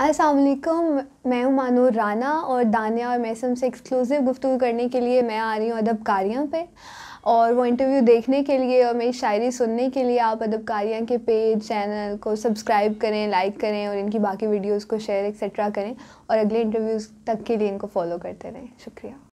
असलकम मैं हूँ मानो राना और दानिया और मैसम से एक्सक्लूसिव गुफ्तु करने के लिए मैं आ रही हूँ अदबकारियाँ पे और वो इंटरव्यू देखने के लिए और मेरी शायरी सुनने के लिए आप अदबकारियाँ के पेज चैनल को सब्सक्राइब करें लाइक करें और इनकी बाकी वीडियोस को शेयर एक्सेट्रा करें और अगले इंटरव्यूज़ तक के लिए इनको फॉलो करते रहें शुक्रिया